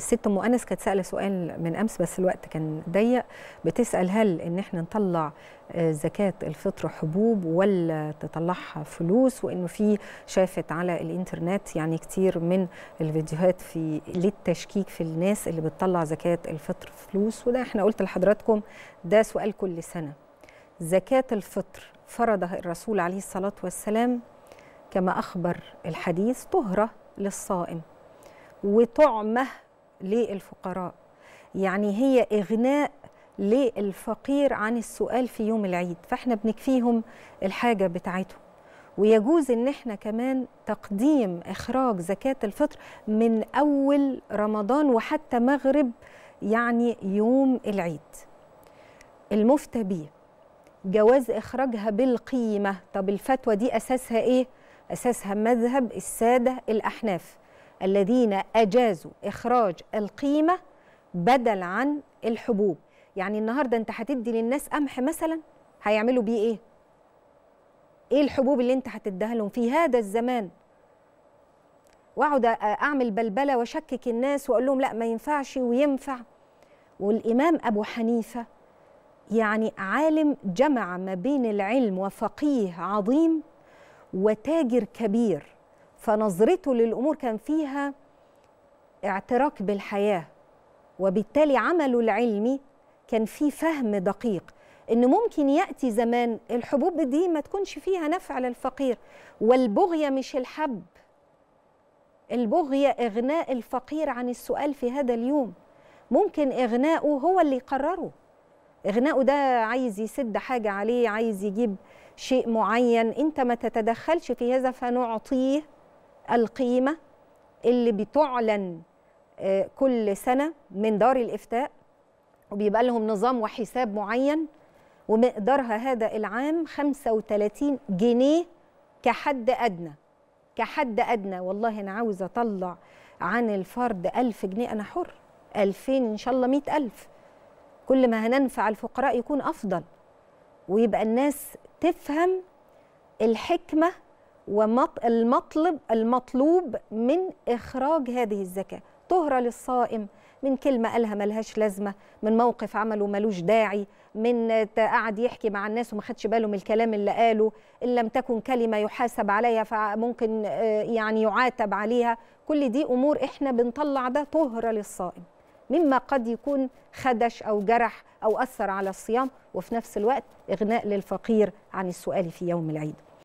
الست ام انس كانت ساله سؤال من امس بس الوقت كان ضيق بتسال هل ان احنا نطلع آه، زكاه الفطر حبوب ولا تطلعها فلوس وانه في شافت على الانترنت يعني كتير من الفيديوهات في للتشكيك في الناس اللي بتطلع زكاه الفطر فلوس وده احنا قلت لحضراتكم ده سؤال كل سنه زكاه الفطر فرضها الرسول عليه الصلاه والسلام كما اخبر الحديث طهره للصائم وطعمه للفقراء يعني هي إغناء للفقير عن السؤال في يوم العيد فاحنا بنكفيهم الحاجة بتاعتهم ويجوز ان احنا كمان تقديم اخراج زكاة الفطر من اول رمضان وحتى مغرب يعني يوم العيد المفتى بيه جواز اخراجها بالقيمة طب الفتوى دي اساسها ايه؟ اساسها مذهب السادة الاحناف الذين أجازوا إخراج القيمة بدل عن الحبوب يعني النهاردة أنت هتدي للناس قمح مثلا هيعملوا بيه إيه؟ إيه الحبوب اللي أنت هتديها لهم في هذا الزمان؟ واقعد اعمل بلبله واشكك الناس واقول لهم لا ما ينفعش وينفع والامام ابو حنيفه يعني عالم جمع ما بين العلم وفقيه عظيم وتاجر كبير فنظرته للأمور كان فيها اعتراك بالحياة وبالتالي عمله العلمي كان فيه فهم دقيق ان ممكن ياتي زمان الحبوب دي ما تكونش فيها نفع للفقير والبغيه مش الحب البغيه اغناء الفقير عن السؤال في هذا اليوم ممكن اغناءه هو اللي يقرره اغناءه ده عايز يسد حاجه عليه عايز يجيب شيء معين انت ما تتدخلش في هذا فنعطيه القيمة اللي بتعلن آه، كل سنة من دار الإفتاء وبيبقى لهم نظام وحساب معين ومقدارها هذا العام 35 جنيه كحد أدنى كحد أدنى والله أنا عاوزة أطلع عن الفرد 1000 جنيه أنا حر 2000 إن شاء الله 100000 كل ما هننفع الفقراء يكون أفضل ويبقى الناس تفهم الحكمة والمطلب المطلوب من إخراج هذه الزكاة طهرة للصائم من كلمة قالها ملهاش لازمة من موقف عمله ملوش داعي من قعد يحكي مع الناس وما خدش باله من الكلام اللي قاله إن لم تكن كلمة يحاسب عليها فممكن آه، يعني يعاتب عليها كل دي أمور إحنا بنطلع ده طهرة للصائم مما قد يكون خدش أو جرح أو أثر على الصيام وفي نفس الوقت إغناء للفقير عن السؤال في يوم العيد